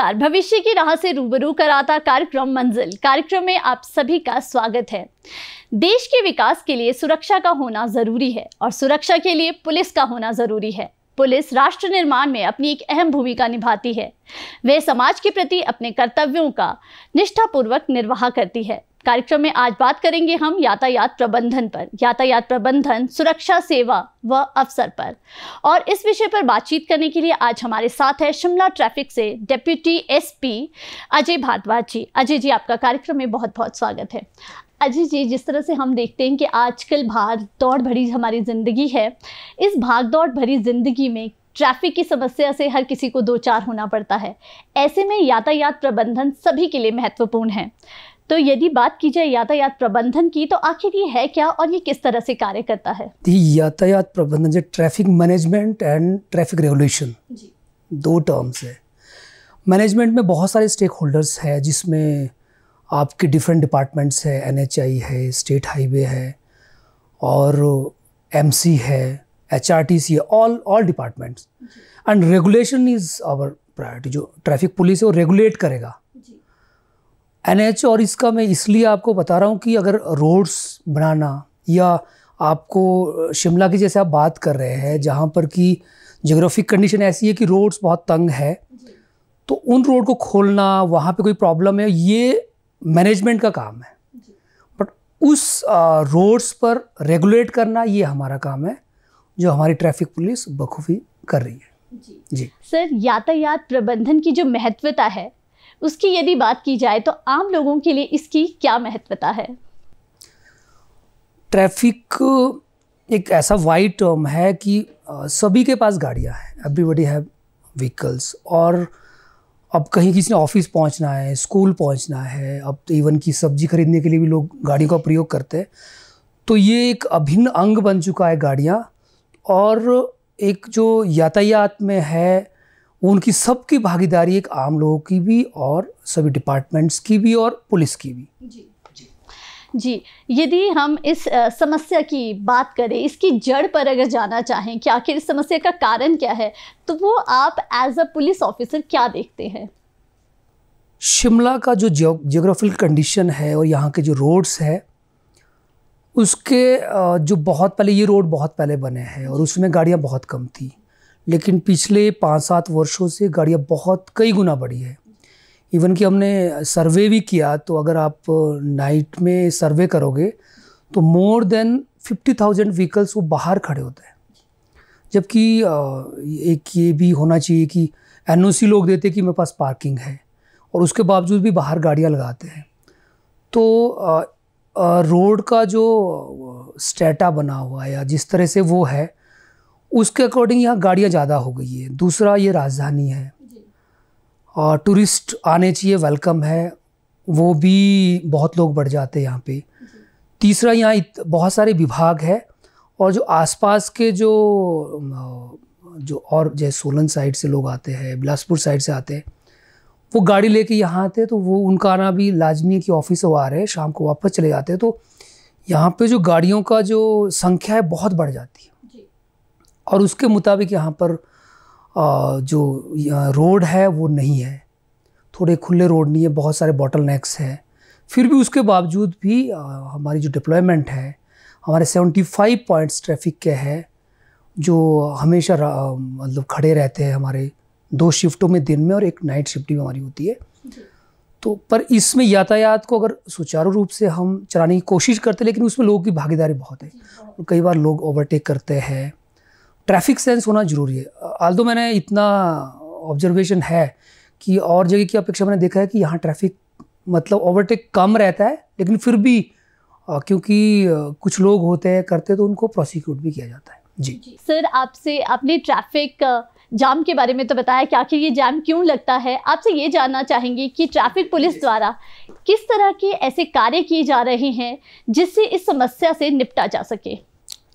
नमस्कार भविष्य की राह से रूबरू कराता कार्यक्रम मंजिल कार्यक्रम में आप सभी का स्वागत है देश के विकास के लिए सुरक्षा का होना जरूरी है और सुरक्षा के लिए पुलिस का होना जरूरी है पुलिस राष्ट्र निर्माण में अपनी एक अहम भूमिका निभाती है वे समाज के प्रति अपने कर्तव्यों का निष्ठापूर्वक निर्वाह करती है कार्यक्रम में आज बात करेंगे हम यातायात प्रबंधन पर यातायात प्रबंधन सुरक्षा सेवा व अवसर पर और इस विषय पर बातचीत करने के लिए आज हमारे साथ है शिमला ट्रैफिक से डेप्यूटी एसपी अजय भारद्वाज जी अजय जी आपका कार्यक्रम में बहुत बहुत स्वागत है अजय जी जिस तरह से हम देखते हैं कि आजकल भाग दौड़ भरी हमारी ज़िंदगी है इस भाग दौड़ भरी ज़िंदगी में ट्रैफिक की समस्या से हर किसी को दो चार होना पड़ता है ऐसे में यातायात प्रबंधन सभी के लिए महत्वपूर्ण है तो यदि बात की जाए यातायात प्रबंधन की तो आखिर ये है क्या और ये किस तरह से कार्य करता है यातायात प्रबंधन जो traffic management and traffic regulation दो टर्म्स है मैनेजमेंट में बहुत सारे स्टेक होल्डर्स हैं जिसमें आपके डिफरेंट डिपार्टमेंट्स है एन है स्टेट हाईवे है और एम है एच आर टी सी है all all departments and regulation is our priority जो ट्रैफिक पुलिस है वो रेगुलेट करेगा एन और इसका मैं इसलिए आपको बता रहा हूँ कि अगर रोड्स बनाना या आपको शिमला की जैसे आप बात कर रहे हैं जहाँ पर कि जोग्राफिक कंडीशन ऐसी है कि रोड्स बहुत तंग है तो उन रोड को खोलना वहाँ पे कोई प्रॉब्लम है ये मैनेजमेंट का काम है बट उस रोड्स पर रेगुलेट करना ये हमारा काम है जो हमारी ट्रैफिक पुलिस बखूबी कर रही है जी जी सर यातायात प्रबंधन की जो महत्वता है उसकी यदि बात की जाए तो आम लोगों के लिए इसकी क्या महत्वता है ट्रैफिक एक ऐसा वाइड टर्म है कि सभी के पास गाड़ियाँ हैं एवरीबडी हैव व्हीकल्स और अब कहीं किसी ने ऑफिस पहुंचना है स्कूल पहुंचना है अब तो इवन की सब्जी खरीदने के लिए भी लोग गाड़ी का प्रयोग करते हैं तो ये एक अभिन्न अंग बन चुका है गाड़ियाँ और एक जो यातायात में है उनकी सबकी भागीदारी एक आम लोगों की भी और सभी डिपार्टमेंट्स की भी और पुलिस की भी जी जी यदि हम इस समस्या की बात करें इसकी जड़ पर अगर जाना चाहें कि आखिर इस समस्या का कारण क्या है तो वो आप एज अ पुलिस ऑफिसर क्या देखते हैं शिमला का जो जियोग्राफिकल कंडीशन है और यहाँ के जो रोड्स है उसके जो बहुत पहले ये रोड बहुत पहले बने हैं और उसमें गाड़ियाँ बहुत कम थी लेकिन पिछले पाँच सात वर्षों से गाड़ियाँ बहुत कई गुना बढ़ी है इवन कि हमने सर्वे भी किया तो अगर आप नाइट में सर्वे करोगे तो more than fifty thousand vehicles वो बाहर खड़े होते हैं जबकि एक ये भी होना चाहिए कि एन लोग देते कि मेरे पास पार्किंग है और उसके बावजूद भी बाहर गाड़ियाँ लगाते हैं तो रोड का जो स्टेटा बना हुआ है या जिस तरह से वो है उसके अकॉर्डिंग यहाँ गाड़ियाँ ज़्यादा हो गई है दूसरा ये राजधानी है और टूरिस्ट आने चाहिए वेलकम है वो भी बहुत लोग बढ़ जाते हैं यहाँ पे तीसरा यहाँ बहुत सारे विभाग है और जो आसपास के जो जो और जैसे सोलन साइड से लोग आते हैं बिलासपुर साइड से आते हैं वो गाड़ी लेके यहाँ आते हैं तो वो उनका आना भी लाजमी है कि ऑफिस वो आ रहे हैं शाम को वापस चले जाते हैं तो यहाँ पे जो गाड़ियों का जो संख्या है बहुत बढ़ जाती है और उसके मुताबिक यहाँ पर जो रोड है वो नहीं है थोड़े खुले रोड नहीं है बहुत सारे बॉटल नेक्स हैं फिर भी उसके बावजूद भी हमारी जो डिप्लॉयमेंट है हमारे 75 पॉइंट्स ट्रैफिक के हैं जो हमेशा मतलब खड़े रहते हैं हमारे दो शिफ्टों में दिन में और एक नाइट शिफ्ट भी हमारी होती है तो पर इसमें यातायात को अगर सुचारू रूप से हम चलाने की कोशिश करते हैं लेकिन उसमें लोगों की भागीदारी बहुत है कई बार लोग ओवरटेक करते हैं ट्रैफिक सेंस होना ज़रूरी है आल तो मैंने इतना ऑब्जर्वेशन है कि और जगह की अपेक्षा मैंने देखा है कि यहाँ ट्रैफिक मतलब ओवरटेक कम रहता है लेकिन फिर भी क्योंकि कुछ लोग होते हैं करते तो उनको प्रोसिक्यूट भी किया जाता है जी, जी। सर आपसे आपने ट्रैफिक जाम के बारे में तो बताया कि आखिर ये जाम क्यों लगता है आपसे ये जानना चाहेंगे कि ट्रैफिक पुलिस द्वारा किस तरह के ऐसे कार्य किए जा रहे हैं जिससे इस समस्या से निपटा जा सके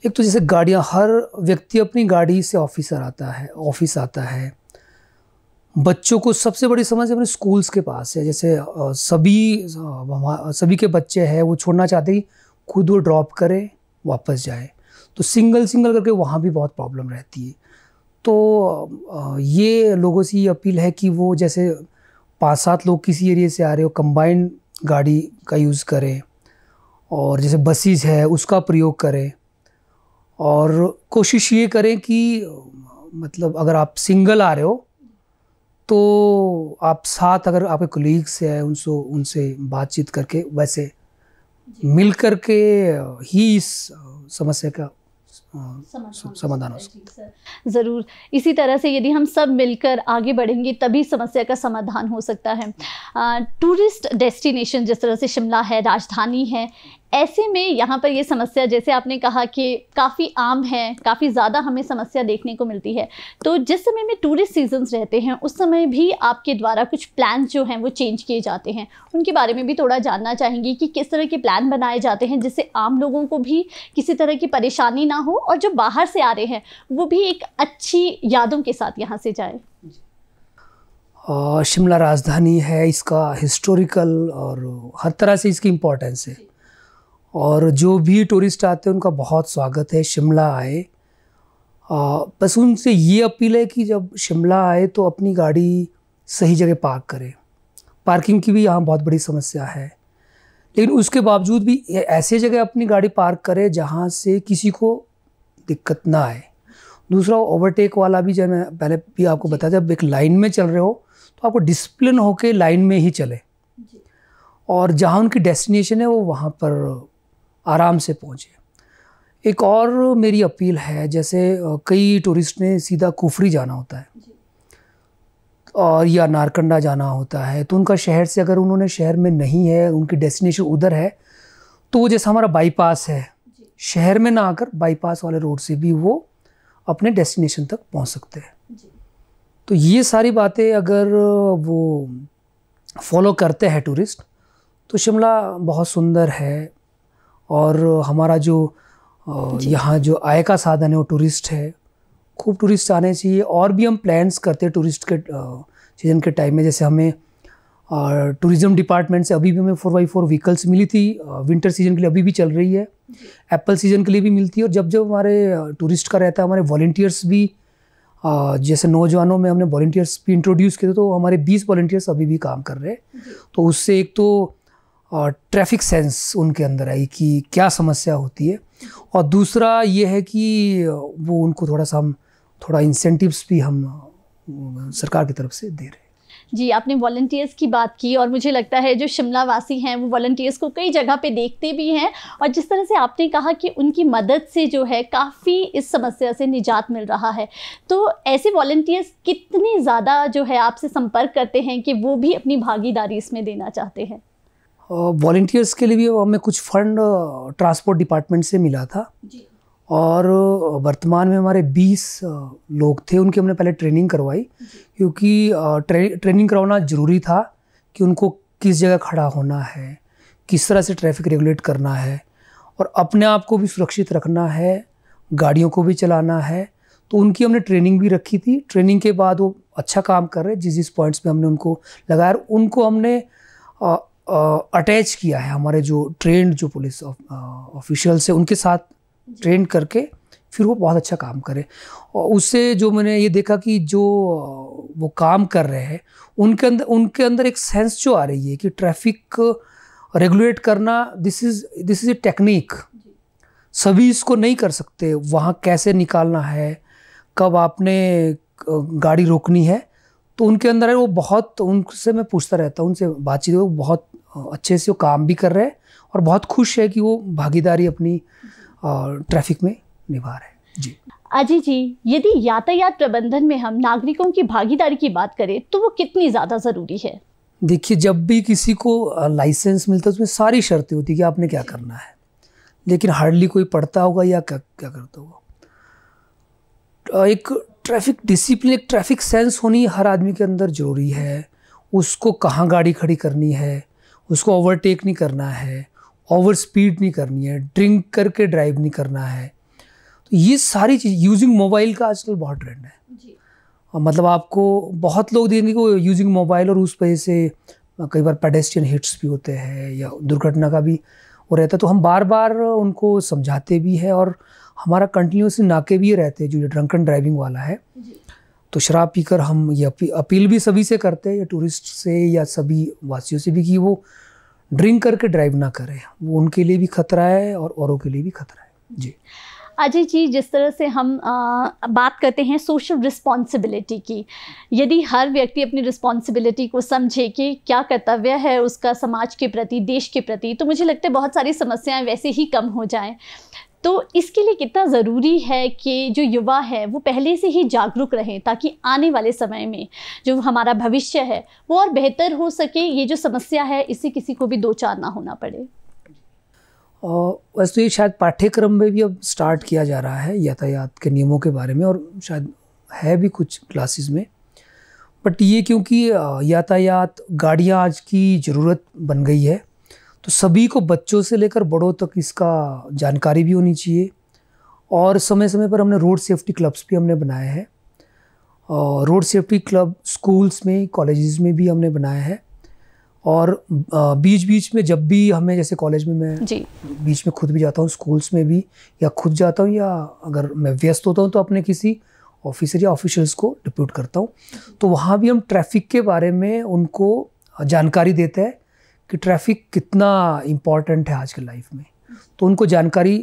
एक तो जैसे गाड़ियाँ हर व्यक्ति अपनी गाड़ी से ऑफिसर आता है ऑफिस आता है बच्चों को सबसे बड़ी समझ अपने स्कूल्स के पास है जैसे सभी सभी के बच्चे हैं वो छोड़ना चाहते ही खुद वो ड्रॉप करें वापस जाए तो सिंगल सिंगल करके वहाँ भी बहुत प्रॉब्लम रहती है तो ये लोगों से ये अपील है कि वो जैसे पाँच सात लोग किसी एरिए से आ रहे हो कंबाइंड गाड़ी का यूज़ करें और जैसे बसेज है उसका प्रयोग करें और कोशिश ये करें कि मतलब अगर आप सिंगल आ रहे हो तो आप साथ अगर आपके कोलीग्स हैं उनसे उनसे बातचीत करके वैसे मिल कर के ही इस समस्या का समाधान हो सकता है ज़रूर इसी तरह से यदि हम सब मिलकर आगे बढ़ेंगे तभी समस्या का समाधान हो सकता है टूरिस्ट डेस्टिनेशन जिस तरह से शिमला है राजधानी है ऐसे में यहाँ पर ये समस्या जैसे आपने कहा कि काफ़ी आम है काफ़ी ज़्यादा हमें समस्या देखने को मिलती है तो जिस समय में टूरिस्ट सीजन्स रहते हैं उस समय भी आपके द्वारा कुछ प्लान जो हैं वो चेंज किए जाते हैं उनके बारे में भी थोड़ा जानना चाहेंगी कि किस तरह के प्लान बनाए जाते हैं जिससे आम लोगों को भी किसी तरह की परेशानी ना हो और जो बाहर से आ रहे हैं वो भी एक अच्छी यादों के साथ यहाँ से जाए शिमला राजधानी है इसका हिस्टोरिकल और हर तरह से इसकी इम्पोर्टेंस है और जो भी टूरिस्ट आते हैं उनका बहुत स्वागत है शिमला आए आ, बस उनसे ये अपील है कि जब शिमला आए तो अपनी गाड़ी सही जगह पार्क करें पार्किंग की भी यहाँ बहुत बड़ी समस्या है लेकिन उसके बावजूद भी ऐसे जगह अपनी गाड़ी पार्क करें जहाँ से किसी को दिक्कत ना आए दूसरा ओवरटेक वाला भी जब मैं पहले भी आपको बताया जब एक लाइन में चल रहे हो तो आपको डिसिप्लिन होके लाइन में ही चले और जहाँ उनकी डेस्टिनेशन है वो वहाँ पर आराम से पहुँचे एक और मेरी अपील है जैसे कई टूरिस्ट ने सीधा कुफरी जाना होता है और या नारकंडा जाना होता है तो उनका शहर से अगर उन्होंने शहर में नहीं है उनकी डेस्टिनेशन उधर है तो वो जैसा हमारा बाईपास है शहर में ना आकर बाईपास वाले रोड से भी वो अपने डेस्टिनेशन तक पहुंच सकते हैं तो ये सारी बातें अगर वो फॉलो करते हैं टूरिस्ट तो शिमला बहुत सुंदर है और हमारा जो यहाँ जो आय का साधन है वो टूरिस्ट है खूब टूरिस्ट आने चाहिए और भी हम प्लान्स करते हैं टूरिस्ट के सीज़न के टाइम में जैसे हमें टूरिज़्म डिपार्टमेंट से अभी भी हमें फोर बाई फोर व्हीकल्स मिली थी विंटर सीज़न के लिए अभी भी चल रही है एप्पल सीज़न के लिए भी मिलती है और जब जब हमारे टूरिस्ट का रहता है हमारे वॉल्टियर्स भी जैसे नौजवानों में हमने वॉल्टियर्स भी इंट्रोड्यूस किए तो हमारे बीस वॉल्टियर्स अभी भी काम कर रहे हैं तो उससे एक तो और ट्रैफिक सेंस उनके अंदर आई कि क्या समस्या होती है और दूसरा ये है कि वो उनको थोड़ा सा हम थोड़ा इंसेंटिव्स भी हम सरकार की तरफ से दे रहे हैं जी आपने वॉल्टियर्स की बात की और मुझे लगता है जो शिमला वासी हैं वो वॉल्टियर्स को कई जगह पे देखते भी हैं और जिस तरह से आपने कहा कि उनकी मदद से जो है काफ़ी इस समस्या से निजात मिल रहा है तो ऐसे वॉल्टियर्स कितने ज़्यादा जो है आपसे संपर्क करते हैं कि वो भी अपनी भागीदारी इसमें देना चाहते हैं वॉल्टियर्स के लिए भी हमें कुछ फंड ट्रांसपोर्ट डिपार्टमेंट से मिला था जी। और वर्तमान में हमारे 20 लोग थे उनकी हमने पहले ट्रेनिंग करवाई क्योंकि ट्रे, ट्रेनिंग करवाना ज़रूरी था कि उनको किस जगह खड़ा होना है किस तरह से ट्रैफिक रेगुलेट करना है और अपने आप को भी सुरक्षित रखना है गाड़ियों को भी चलाना है तो उनकी हमने ट्रेनिंग भी रखी थी ट्रेनिंग के बाद वो अच्छा काम कर रहे जिस जिस पॉइंट्स पे हमने उनको लगाया और उनको हमने अटैच किया है हमारे जो ट्रेंड जो पुलिस ऑफिशियल्स है उनके साथ ट्रेंड करके फिर वो बहुत अच्छा काम करे और उससे जो मैंने ये देखा कि जो वो काम कर रहे हैं उनके अंदर उनके अंदर एक सेंस जो आ रही है कि ट्रैफिक रेगुलेट करना this is this is a technique सभी इसको नहीं कर सकते वहाँ कैसे निकालना है कब आपने गाड़ी रोकनी है तो उनके अंदर है वो बहुत उनसे मैं पूछता रहता हूँ उनसे बातचीत वो बहुत अच्छे से वो काम भी कर रहे हैं और बहुत खुश है कि वो भागीदारी अपनी ट्रैफिक में निभा रहे हैं जी अजय जी यदि यातायात प्रबंधन में हम नागरिकों की भागीदारी की बात करें तो वो कितनी ज़्यादा ज़रूरी है देखिए जब भी किसी को लाइसेंस मिलता है उसमें सारी शर्तें होती कि आपने क्या करना है लेकिन हार्डली कोई पढ़ता होगा या क्या क्या करता होगा एक ट्रैफिक डिसिप्लिन एक ट्रैफिक सेंस होनी हर आदमी के अंदर ज़रूरी है उसको कहाँ गाड़ी खड़ी करनी है उसको ओवरटेक नहीं करना है ओवर स्पीड नहीं करनी है ड्रिंक करके ड्राइव नहीं करना है तो ये सारी चीज़ यूजिंग मोबाइल का आजकल बहुत ट्रेंड है जी। मतलब आपको बहुत लोग देखेंगे कि यूजिंग मोबाइल और उस वजह से कई बार पेडेस्टियन हिट्स भी होते हैं या दुर्घटना का भी वो रहता है तो हम बार बार उनको समझाते भी हैं और हमारा कंटिन्यूसली नाके भी रहते हैं जो ड्रंक एंड ड्राइविंग वाला है जी। तो शराब पीकर हम ये अपील भी सभी से करते हैं या टूरिस्ट से या सभी वासियों से भी कि वो ड्रिंक करके ड्राइव ना करें वो उनके लिए भी खतरा है और औरों के लिए भी खतरा है जी अजय जी जिस तरह से हम आ, बात करते हैं सोशल रिस्पॉन्सिबिलिटी की यदि हर व्यक्ति अपनी रिस्पॉन्सिबिलिटी को समझे कि क्या कर्तव्य है उसका समाज के प्रति देश के प्रति तो मुझे लगता है बहुत सारी समस्याएं वैसे ही कम हो जाएं तो इसके लिए कितना ज़रूरी है कि जो युवा है वो पहले से ही जागरूक रहें ताकि आने वाले समय में जो हमारा भविष्य है वो और बेहतर हो सके ये जो समस्या है इससे किसी को भी दो चार ना होना पड़े और वैसे तो ये शायद पाठ्यक्रम में भी अब स्टार्ट किया जा रहा है यातायात के नियमों के बारे में और शायद है भी कुछ क्लासेस में बट ये क्योंकि यातायात गाड़ियाँ आज की ज़रूरत बन गई है तो सभी को बच्चों से लेकर बड़ों तक इसका जानकारी भी होनी चाहिए और समय समय पर हमने रोड सेफ्टी क्लब्स भी हमने बनाए हैं रोड सेफ्टी क्लब स्कूल्स में कॉलेजेस में भी हमने बनाया है और बीच बीच में जब भी हमें जैसे कॉलेज में मैं जी बीच में खुद भी जाता हूँ स्कूल्स में भी या खुद जाता हूँ या अगर मैं व्यस्त होता हूँ तो अपने किसी ऑफिसर या ऑफिशल्स को डिप्यूट करता हूँ तो वहाँ भी हम ट्रैफिक के बारे में उनको जानकारी देते हैं कि ट्रैफिक कितना इम्पॉर्टेंट है आज के लाइफ में तो उनको जानकारी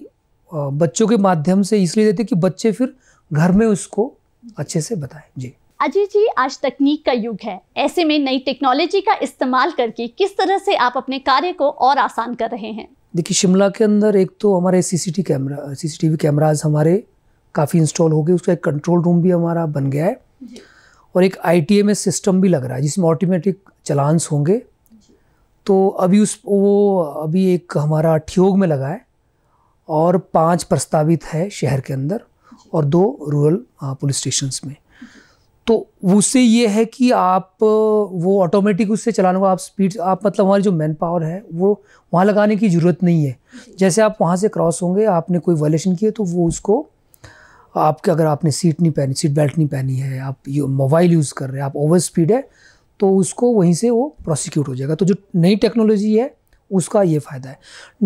बच्चों के माध्यम से इसलिए देते कि बच्चे फिर घर में उसको अच्छे से बताएं जी अजय जी आज तकनीक का युग है ऐसे में नई टेक्नोलॉजी का इस्तेमाल करके किस तरह से आप अपने कार्य को और आसान कर रहे हैं देखिए शिमला के अंदर एक तो हमारे सीसीटी कैमरा सीसीटीवी कैमराज हमारे काफ़ी इंस्टॉल हो गए उसका एक कंट्रोल रूम भी हमारा बन गया है और एक आई सिस्टम भी लग रहा है जिसमें ऑटोमेटिक चलांस होंगे तो अभी उस वो अभी एक हमारा ठियोग में लगा है और पांच प्रस्तावित है शहर के अंदर और दो रूरल पुलिस स्टेशंस में तो उससे ये है कि आप वो ऑटोमेटिक उससे चलाने को आप स्पीड आप मतलब हमारी जो मैन पावर है वो वहाँ लगाने की ज़रूरत नहीं है जैसे आप वहाँ से क्रॉस होंगे आपने कोई वॉलेशन किया तो वो उसको आपके अगर आपने सीट नहीं पहनी सीट बेल्ट नहीं पहनी है आप मोबाइल यूज़ कर रहे हैं आप ओवर स्पीड है तो उसको वहीं से वो प्रोसिक्यूट हो जाएगा तो जो नई टेक्नोलॉजी है उसका ये फ़ायदा है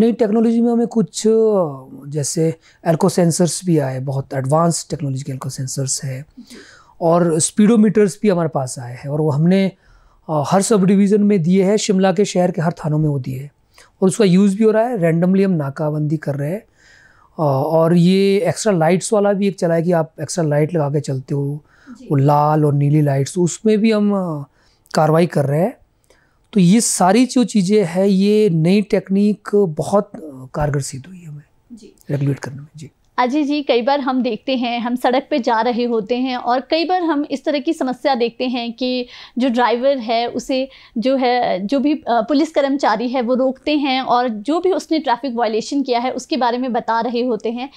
नई टेक्नोलॉजी में हमें कुछ जैसे एल्को सेंसर्स भी आए बहुत एडवांस टेक्नोलॉजी के एल्को सेंसर्स है और स्पीडोमीटर्स भी हमारे पास आए हैं और वो हमने हर सब डिवीज़न में दिए हैं शिमला के शहर के हर थानों में वो दिए हैं और उसका यूज़ भी हो रहा है रैंडमली हम नाकाबंदी कर रहे हैं और ये एक्स्ट्रा लाइट्स वाला भी एक चला है कि आप एक्स्ट्रा लाइट लगा के चलते हो वो लाल और नीली लाइट्स उसमें भी हम कार्रवाई कर रहे हैं तो ये सारी जो चीज़ें हैं ये नई टेक्निक बहुत कारगर सिद्ध हुई है हमें रेगुलेट करने में जी अजय जी कई बार हम देखते हैं हम सड़क पे जा रहे होते हैं और कई बार हम इस तरह की समस्या देखते हैं कि जो ड्राइवर है उसे जो है जो भी पुलिस कर्मचारी है वो रोकते हैं और जो भी उसने ट्रैफिक वायलेशन किया है उसके बारे में बता रहे होते हैं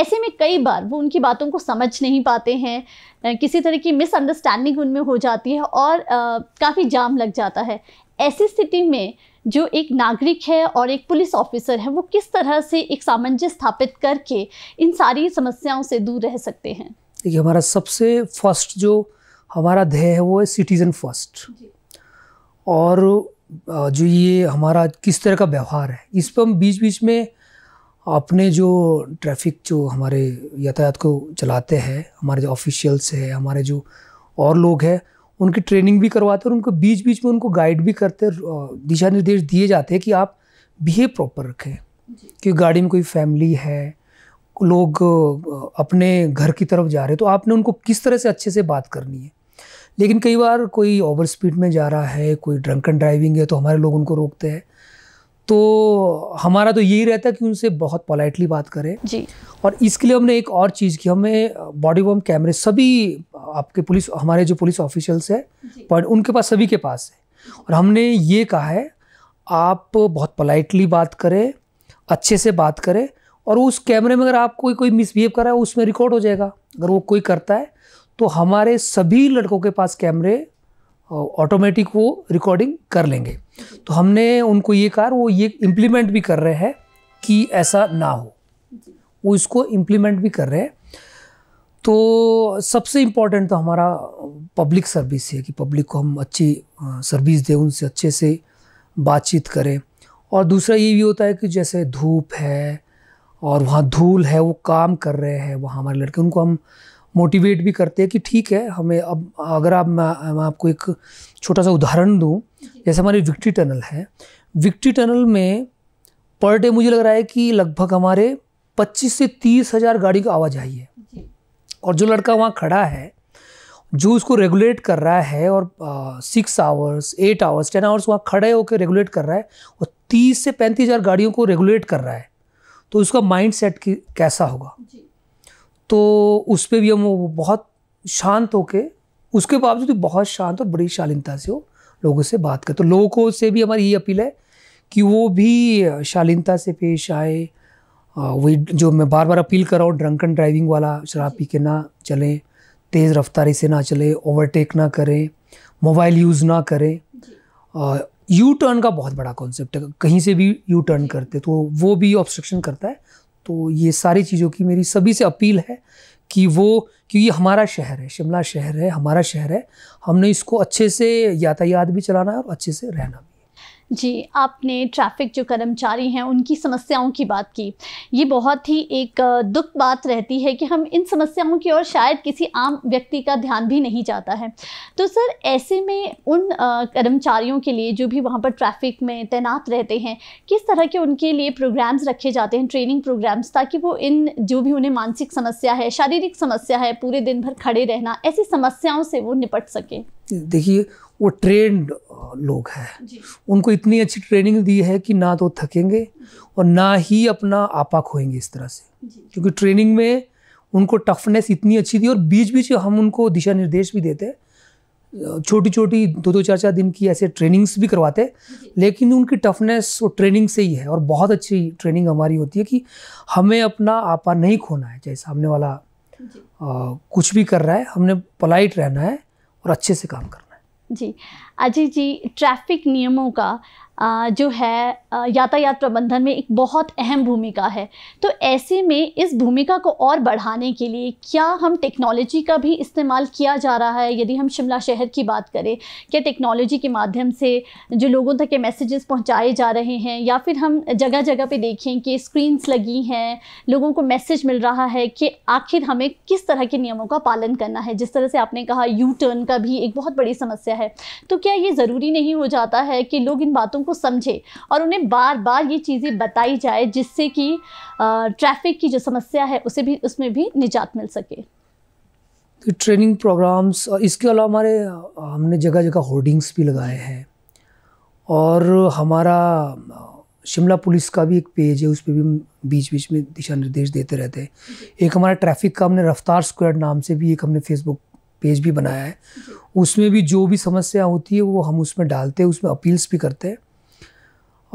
ऐसे में कई बार वो उनकी बातों को समझ नहीं पाते हैं किसी तरह की मिसअंडरस्टैंडिंग उनमें हो जाती है और काफ़ी जाम लग जाता है ऐसी स्थिति में जो एक नागरिक है और एक पुलिस ऑफिसर है वो किस तरह से एक सामंजस्य स्थापित करके इन सारी समस्याओं से दूर रह सकते हैं देखिए हमारा सबसे फर्स्ट जो हमारा ध्येय है वो है सिटीज़न फर्स्ट और जो ये हमारा किस तरह का व्यवहार है इस पर हम बीच बीच में अपने जो ट्रैफिक जो हमारे यातायात को चलाते हैं हमारे जो ऑफिशियल्स हैं हमारे जो और लोग हैं उनकी ट्रेनिंग भी करवाते हैं और उनको बीच बीच में उनको गाइड भी करते दिशा निर्देश दिए जाते हैं कि आप बिहेव प्रॉपर रखें कि गाड़ी में कोई फैमिली है लोग अपने घर की तरफ जा रहे हैं तो आपने उनको किस तरह से अच्छे से बात करनी है लेकिन कई बार कोई ओवर स्पीड में जा रहा है कोई ड्रंक एंड ड्राइविंग है तो हमारे लोग उनको रोकते हैं तो हमारा तो यही रहता है कि उनसे बहुत पोलाइटली बात करें जी और इसके लिए हमने एक और चीज़ की हमें बॉडी वॉर्म कैमरे सभी आपके पुलिस हमारे जो पुलिस ऑफिशियल्स हैं पर उनके पास सभी के पास है और हमने ये कहा है आप बहुत पोलाइटली बात करें अच्छे से बात करें और उस कैमरे में अगर आप कोई कोई मिसबिहेव कर रहा है उसमें रिकॉर्ड हो जाएगा अगर वो कोई करता है तो हमारे सभी लड़कों के पास कैमरे ऑटोमेटिक वो रिकॉर्डिंग कर लेंगे तो हमने उनको ये कहा वो ये इम्प्लीमेंट भी कर रहे हैं कि ऐसा ना हो वो इसको इम्प्लीमेंट भी कर रहे हैं तो सबसे इम्पॉर्टेंट तो हमारा पब्लिक सर्विस है कि पब्लिक को हम अच्छी सर्विस दें उनसे अच्छे से बातचीत करें और दूसरा ये भी होता है कि जैसे धूप है और वहाँ धूल है वो काम कर रहे हैं वहाँ हमारे लड़के उनको हम मोटिवेट भी करते हैं कि ठीक है हमें अब अगर आप मैं, मैं आपको एक छोटा सा उदाहरण दूँ जैसे हमारी विक्ट्री टनल है विक्ट्री टनल में पर डे मुझे लग रहा है कि लगभग हमारे 25 से तीस हज़ार गाड़ी का आई है और जो लड़का वहाँ खड़ा है जो उसको रेगुलेट कर रहा है और six hours eight hours ten hours वहाँ खड़े होकर रेगुलेट कर रहा है और तीस से पैंतीस हज़ार गाड़ियों को रेगुलेट कर रहा है तो उसका माइंड सेट कैसा होगा तो उस पर भी हम बहुत शांत होके उसके बावजूद भी बहुत शांत और बड़ी शालीनता से वो लोगों से बात करते तो लोगों से भी हमारी ये अपील है कि वो भी शालीनता से पेश आए वही जो मैं बार बार अपील कर रहा हूँ ड्रंकन ड्राइविंग वाला शराब पी के ना चलें तेज़ रफ्तारी से ना चलें ओवरटेक ना करें मोबाइल यूज़ ना करें यू टर्न का बहुत बड़ा कॉन्सेप्ट है कहीं से भी यू टर्न करते तो वो भी ऑब्स्ट्रक्शन करता है तो ये सारी चीज़ों की मेरी सभी से अपील है कि वो क्योंकि हमारा शहर है शिमला शहर है हमारा शहर है हमने इसको अच्छे से यातायात भी चलाना है और अच्छे से रहना भी जी आपने ट्रैफिक जो कर्मचारी हैं उनकी समस्याओं की बात की ये बहुत ही एक दुख बात रहती है कि हम इन समस्याओं की ओर शायद किसी आम व्यक्ति का ध्यान भी नहीं जाता है तो सर ऐसे में उन कर्मचारियों के लिए जो भी वहाँ पर ट्रैफिक में तैनात रहते हैं किस तरह के उनके लिए प्रोग्राम्स रखे जाते हैं ट्रेनिंग प्रोग्राम्स ताकि वो इन जो भी उन्हें मानसिक समस्या है शारीरिक समस्या है पूरे दिन भर खड़े रहना ऐसी समस्याओं से वो निपट सके देखिए वो ट्रेंड लोग हैं उनको इतनी अच्छी ट्रेनिंग दी है कि ना तो थकेंगे और ना ही अपना आपा खोएंगे इस तरह से क्योंकि ट्रेनिंग में उनको टफनेस इतनी अच्छी दी और बीच बीच हम उनको दिशा निर्देश भी देते छोटी छोटी दो दो चार चार दिन की ऐसे ट्रेनिंग्स भी करवाते लेकिन उनकी टफनेस वो ट्रेनिंग से ही है और बहुत अच्छी ट्रेनिंग हमारी होती है कि हमें अपना आपा नहीं खोना है चाहे सामने वाला आ, कुछ भी कर रहा है हमने पोलाइट रहना है और अच्छे से काम करना जी अजय जी ट्रैफिक नियमों का जो है यातायात प्रबंधन में एक बहुत अहम भूमिका है तो ऐसे में इस भूमिका को और बढ़ाने के लिए क्या हम टेक्नोलॉजी का भी इस्तेमाल किया जा रहा है यदि हम शिमला शहर की बात करें क्या टेक्नोलॉजी के माध्यम से जो लोगों तक के मैसेजेस पहुंचाए जा रहे हैं या फिर हम जगह जगह पे देखें कि स्क्रीन्स लगी हैं लोगों को मैसेज मिल रहा है कि आखिर हमें किस तरह के नियमों का पालन करना है जिस तरह से आपने कहा यू टर्न का भी एक बहुत बड़ी समस्या है तो क्या ये ज़रूरी नहीं हो जाता है कि लोग इन बातों को समझे और उन्हें बार बार ये चीज़ें बताई जाए जिससे कि ट्रैफिक की जो समस्या है उसे भी उसमें भी निजात मिल सके तो ट्रेनिंग प्रोग्राम्स और इसके अलावा हमारे हमने जगह जगह होर्डिंग्स भी लगाए हैं और हमारा शिमला पुलिस का भी एक पेज है उस पर भी हम बीच बीच में दिशा निर्देश देते रहते हैं एक हमारा ट्रैफिक का हमने रफ्तार स्क्वाड नाम से भी एक हमने फेसबुक पेज भी बनाया है उसमें भी जो भी समस्या होती है वो हम उसमें डालते हैं उसमें अपील्स भी करते हैं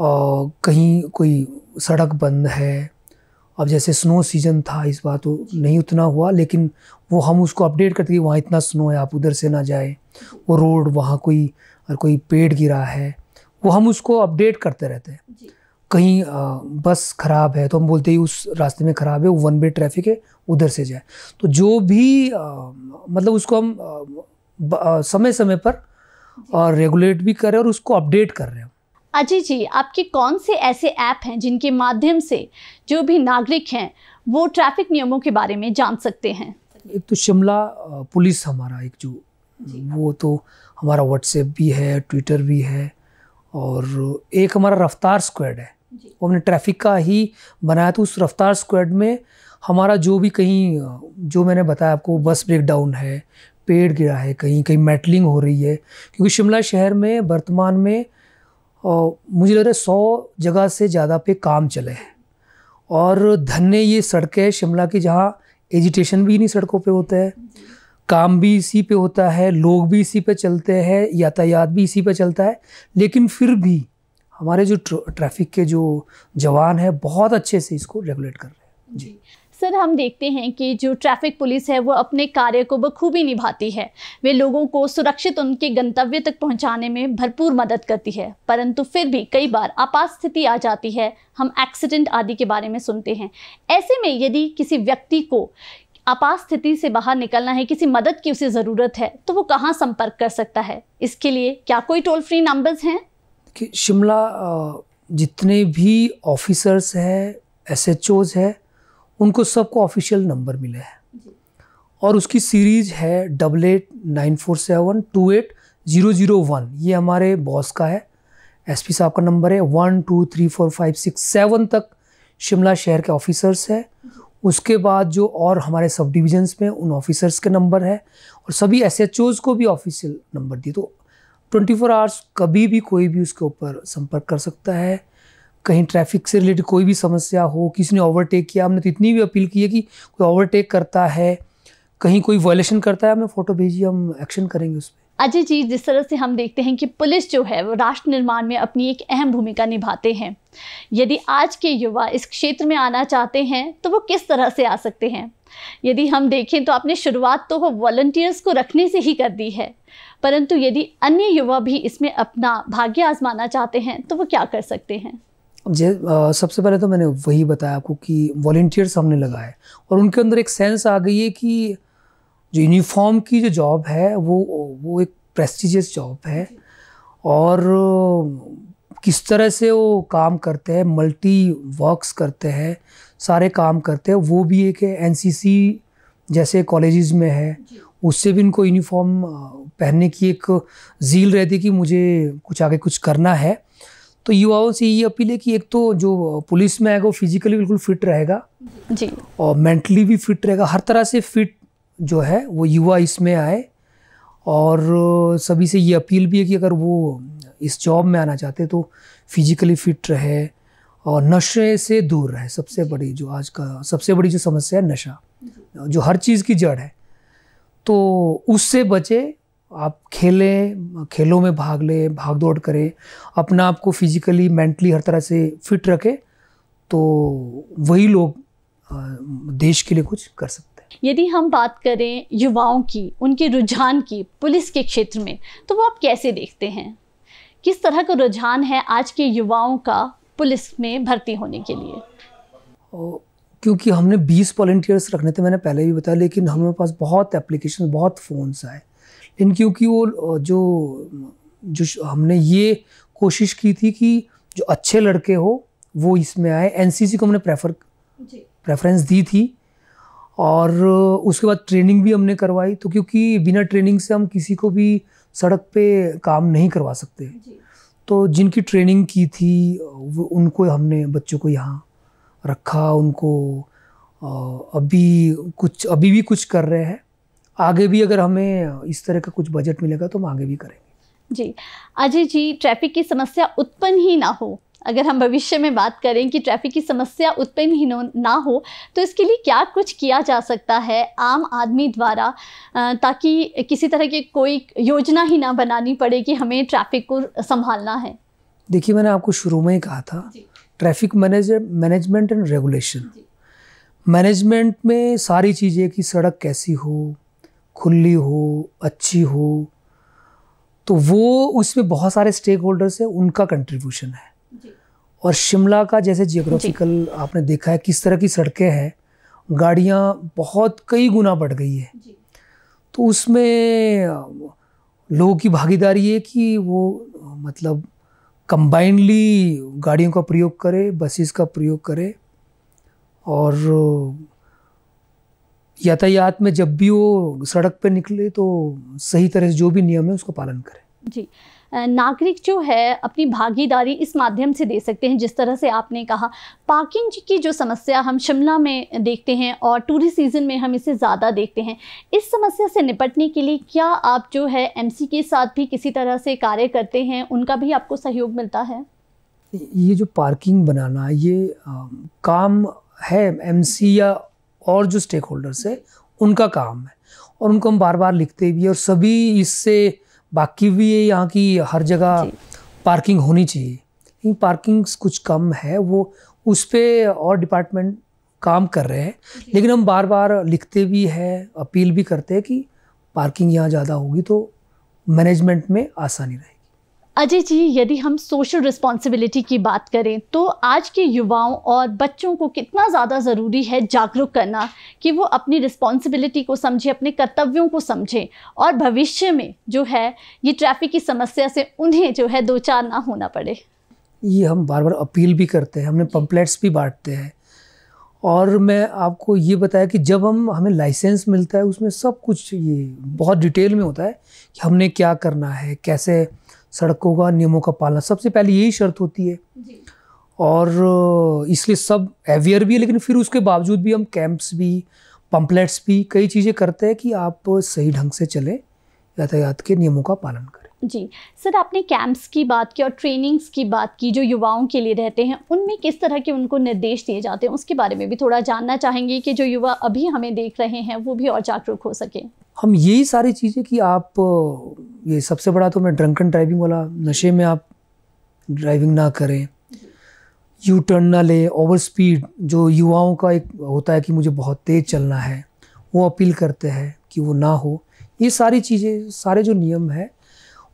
और कहीं कोई सड़क बंद है अब जैसे स्नो सीज़न था इस बार तो नहीं उतना हुआ लेकिन वो हम उसको अपडेट करते वहाँ इतना स्नो है आप उधर से ना जाए वो रोड वहाँ कोई और कोई पेड़ गिरा है वो हम उसको अपडेट करते रहते हैं कहीं आ, बस ख़राब है तो हम बोलते ही उस रास्ते में ख़राब है वो वन वे ट्रैफिक है उधर से जाए तो जो भी आ, मतलब उसको हम आ, समय समय पर और रेगुलेट भी कर रहे हैं और उसको अपडेट कर रहे हैं अजय जी आपके कौन से ऐसे ऐप हैं जिनके माध्यम से जो भी नागरिक हैं वो ट्रैफिक नियमों के बारे में जान सकते हैं एक तो शिमला पुलिस हमारा एक जो वो तो हमारा व्हाट्सएप भी है ट्विटर भी है और एक हमारा रफ्तार स्क्वाड है वो हमने ट्रैफिक का ही बनाया तो उस रफ्तार स्क्वाड में हमारा जो भी कहीं जो मैंने बताया आपको बस ब्रेक डाउन है पेड़ गिरा है कहीं कहीं मेटलिंग हो रही है क्योंकि शिमला शहर में वर्तमान में मुझे लग रहा है सौ जगह से ज़्यादा पे काम चले हैं और धन्य ये सड़क है शिमला की जहाँ एजिटेशन भी इन्हीं सड़कों पे होता है काम भी इसी पे होता है लोग भी इसी पे चलते हैं यातायात भी इसी पे चलता है लेकिन फिर भी हमारे जो ट्रैफिक के जो जवान है बहुत अच्छे से इसको रेगुलेट कर रहे हैं जी अक्सर हम देखते हैं कि जो ट्रैफिक पुलिस है वो अपने कार्य को बखूबी निभाती है वे लोगों को सुरक्षित उनके गंतव्य तक पहुंचाने में भरपूर मदद करती है परंतु फिर भी कई बार आपात स्थिति आ जाती है हम एक्सीडेंट आदि के बारे में सुनते हैं ऐसे में यदि किसी व्यक्ति को आपात स्थिति से बाहर निकलना है किसी मदद की उसे ज़रूरत है तो वो कहाँ संपर्क कर सकता है इसके लिए क्या कोई टोल फ्री नंबर्स हैं कि शिमला जितने भी ऑफिसर्स हैं एस एच ओज़ है उनको सबको ऑफिशियल नंबर मिले हैं और उसकी सीरीज है double eight nine four seven two eight zero zero one ये हमारे बॉस का है एसपी साहब का नंबर है one two three four five six seven तक शिमला शहर के ऑफिसर्स है उसके बाद जो और हमारे सब डिविजन्स में उन ऑफिसर्स के नंबर है और सभी एस एच को भी ऑफिशियल नंबर दिए तो ट्वेंटी फोर आवर्स कभी भी कोई भी उसके ऊपर संपर्क कर सकता है कहीं ट्रैफिक से रिलेटेड कोई भी समस्या हो किसी ने ओवरटेक किया हमने तो इतनी भी अपील की है कि कोई ओवरटेक करता है कहीं कोई वायलेशन करता है हमें फ़ोटो भेजिए हम एक्शन करेंगे उस पर अजय जी जिस तरह से हम देखते हैं कि पुलिस जो है वो राष्ट्र निर्माण में अपनी एक अहम भूमिका निभाते हैं यदि आज के युवा इस क्षेत्र में आना चाहते हैं तो वो किस तरह से आ सकते हैं यदि हम देखें तो आपने शुरुआत तो वो वॉल्टियर्स को रखने से ही कर दी है परंतु यदि अन्य युवा भी इसमें अपना भाग्य आजमाना चाहते हैं तो वो क्या कर सकते हैं जे सबसे पहले तो मैंने वही बताया आपको कि वॉल्टियर्स हमने लगाए और उनके अंदर एक सेंस आ गई है कि जो यूनिफॉर्म की जो जॉब है वो वो एक प्रेस्टिजियस जॉब है और किस तरह से वो काम करते हैं मल्टी वर्क्स करते हैं सारे काम करते हैं वो भी एक है एन जैसे कॉलेजेस में है उससे भी इनको यूनिफॉर्म पहनने की एक झील रहती है कि मुझे कुछ आगे कुछ करना है तो युवाओं से ये अपील है कि एक तो जो पुलिस में आएगा वो फिजिकली बिल्कुल फिट रहेगा जी और मेंटली भी फिट रहेगा हर तरह से फिट जो है वो युवा इसमें आए और सभी से ये अपील भी है कि अगर वो इस जॉब में आना चाहते तो फिजिकली फिट रहे और नशे से दूर रहे सबसे बड़ी जो आज का सबसे बड़ी जो समस्या है नशा जो हर चीज़ की जड़ है तो उससे बचे आप खेलें खेलों में भाग लें भाग दौड़ करें अपना आपको फिजिकली मेंटली हर तरह से फिट रखें तो वही लोग देश के लिए कुछ कर सकते हैं यदि हम बात करें युवाओं की उनके रुझान की पुलिस के क्षेत्र में तो वो आप कैसे देखते हैं किस तरह का रुझान है आज के युवाओं का पुलिस में भर्ती होने के लिए क्योंकि हमने 20 वॉल्टियर्स रखने थे मैंने पहले भी बताया लेकिन हमारे पास बहुत एप्लीकेशन बहुत फ़ोन्स आए इन क्योंकि वो जो जो हमने ये कोशिश की थी कि जो अच्छे लड़के हो वो इसमें आए एनसीसी को हमने प्रेफर प्रेफरेंस दी थी और उसके बाद ट्रेनिंग भी हमने करवाई तो क्योंकि बिना ट्रेनिंग से हम किसी को भी सड़क पे काम नहीं करवा सकते तो जिनकी ट्रेनिंग की थी उनको हमने बच्चों को यहाँ रखा उनको अभी कुछ अभी भी कुछ कर रहे हैं आगे भी अगर हमें इस तरह का कुछ बजट मिलेगा तो हम आगे भी करेंगे जी अजय जी ट्रैफिक की समस्या उत्पन्न ही ना हो अगर हम भविष्य में बात करें कि ट्रैफिक की समस्या उत्पन्न ही ना हो तो इसके लिए क्या कुछ किया जा सकता है आम आदमी द्वारा ताकि किसी तरह की कोई योजना ही ना बनानी पड़े कि हमें ट्रैफिक को संभालना है देखिए मैंने आपको शुरू में ही कहा था traffic manager management and regulation management में सारी चीज़ें कि सड़क कैसी हो खुली हो अच्छी हो तो वो उसमें बहुत सारे स्टेक होल्डर्स हैं उनका कंट्रीब्यूशन है और शिमला का जैसे जियोग्राफिकल आपने देखा है किस तरह की सड़कें हैं गाड़ियाँ बहुत कई गुना बढ़ गई है तो उसमें लोगों की भागीदारी है कि वो मतलब कंबाइंडली गाड़ियों का प्रयोग करे बसेस का प्रयोग करे और यातायात में जब भी वो सड़क पर निकले तो सही तरह से जो भी नियम है उसका पालन करें जी नागरिक जो है अपनी भागीदारी इस माध्यम से दे सकते हैं जिस तरह से आपने कहा पार्किंग की जो समस्या हम शिमला में देखते हैं और टूरिस्ट सीज़न में हम इसे ज़्यादा देखते हैं इस समस्या से निपटने के लिए क्या आप जो है एमसी के साथ भी किसी तरह से कार्य करते हैं उनका भी आपको सहयोग मिलता है ये जो पार्किंग बनाना ये आ, काम है एम या और जो स्टेक होल्डर्स है उनका काम है और उनको हम बार बार लिखते भी है और सभी इससे बाकी भी है यहाँ की हर जगह पार्किंग होनी चाहिए लेकिन पार्किंग्स कुछ कम है वो उस पर और डिपार्टमेंट काम कर रहे हैं लेकिन हम बार बार लिखते भी हैं अपील भी करते हैं कि पार्किंग यहाँ ज़्यादा होगी तो मैनेजमेंट में आसानी रहे अजय जी यदि हम सोशल रिस्पॉन्सिबिलिटी की बात करें तो आज के युवाओं और बच्चों को कितना ज़्यादा ज़रूरी है जागरूक करना कि वो अपनी रिस्पॉन्सिबिलिटी को समझें अपने कर्तव्यों को समझें और भविष्य में जो है ये ट्रैफिक की समस्या से उन्हें जो है दो चार ना होना पड़े ये हम बार बार अपील भी करते हैं हमने पम्पलेट्स भी बांटते हैं और मैं आपको ये बताया कि जब हम हमें लाइसेंस मिलता है उसमें सब कुछ ये बहुत डिटेल में होता है कि हमने क्या करना है कैसे सड़कों का नियमों का पालन सबसे पहले यही शर्त होती है और इसलिए सब अवेयर भी है लेकिन फिर उसके बावजूद भी हम कैंप्स भी पम्पलेट्स भी कई चीज़ें करते हैं कि आप सही ढंग से चलें यातायात के नियमों का पालन करें जी सर आपने कैंप्स की बात की और ट्रेनिंग्स की बात की जो युवाओं के लिए रहते हैं उनमें किस तरह के उनको निर्देश दिए जाते हैं उसके बारे में भी थोड़ा जानना चाहेंगे कि जो युवा अभी हमें देख रहे हैं वो भी और जागरूक हो सके हम यही सारी चीज़ें कि आप ये सबसे बड़ा तो मैं ड्रंकन ड्राइविंग वाला नशे में आप ड्राइविंग ना करें यू टर्न ना लें ओवर स्पीड जो युवाओं का एक होता है कि मुझे बहुत तेज़ चलना है वो अपील करते हैं कि वो ना हो ये सारी चीज़ें सारे जो नियम है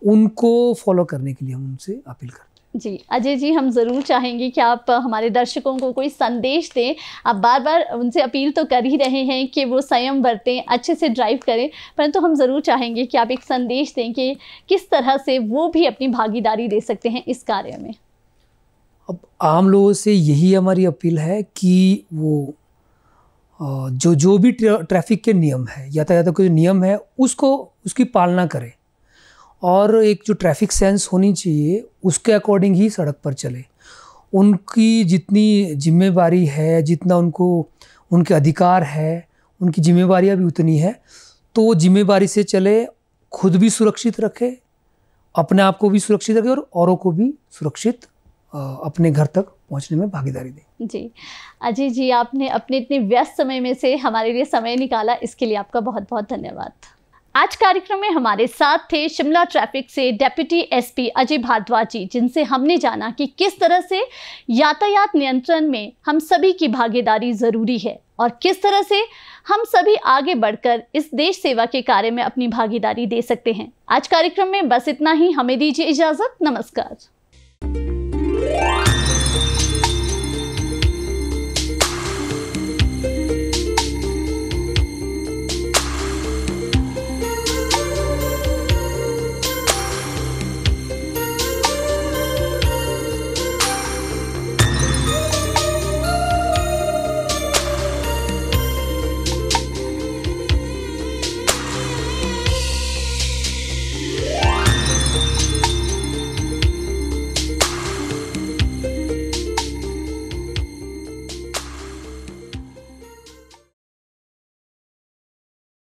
उनको फॉलो करने के लिए हम उनसे अपील करते हैं जी अजय जी हम ज़रूर चाहेंगे कि आप हमारे दर्शकों को कोई संदेश दें आप बार बार उनसे अपील तो कर ही रहे हैं कि वो संयम बरतें अच्छे से ड्राइव करें परंतु तो हम ज़रूर चाहेंगे कि आप एक संदेश दें कि किस तरह से वो भी अपनी भागीदारी दे सकते हैं इस कार्य में अब आम लोगों से यही हमारी अपील है कि वो जो जो भी ट्रैफिक के नियम है यातायात के जो नियम है उसको उसकी पालना करें और एक जो ट्रैफिक सेंस होनी चाहिए उसके अकॉर्डिंग ही सड़क पर चले उनकी जितनी जिम्मेवारी है जितना उनको उनके अधिकार है उनकी जिम्मेवारियाँ भी उतनी है तो वो जिम्मेवारी से चले खुद भी सुरक्षित रखे अपने आप को भी सुरक्षित रखे और औरों को भी सुरक्षित अपने घर तक पहुंचने में भागीदारी दें जी अजय जी आपने अपने इतने व्यस्त समय में से हमारे लिए समय निकाला इसके लिए आपका बहुत बहुत धन्यवाद आज कार्यक्रम में हमारे साथ थे शिमला ट्रैफिक से डेप्यूटी एसपी अजय भारद्वाज जी जिनसे हमने जाना कि किस तरह से यातायात नियंत्रण में हम सभी की भागीदारी ज़रूरी है और किस तरह से हम सभी आगे बढ़कर इस देश सेवा के कार्य में अपनी भागीदारी दे सकते हैं आज कार्यक्रम में बस इतना ही हमें दीजिए इजाज़त नमस्कार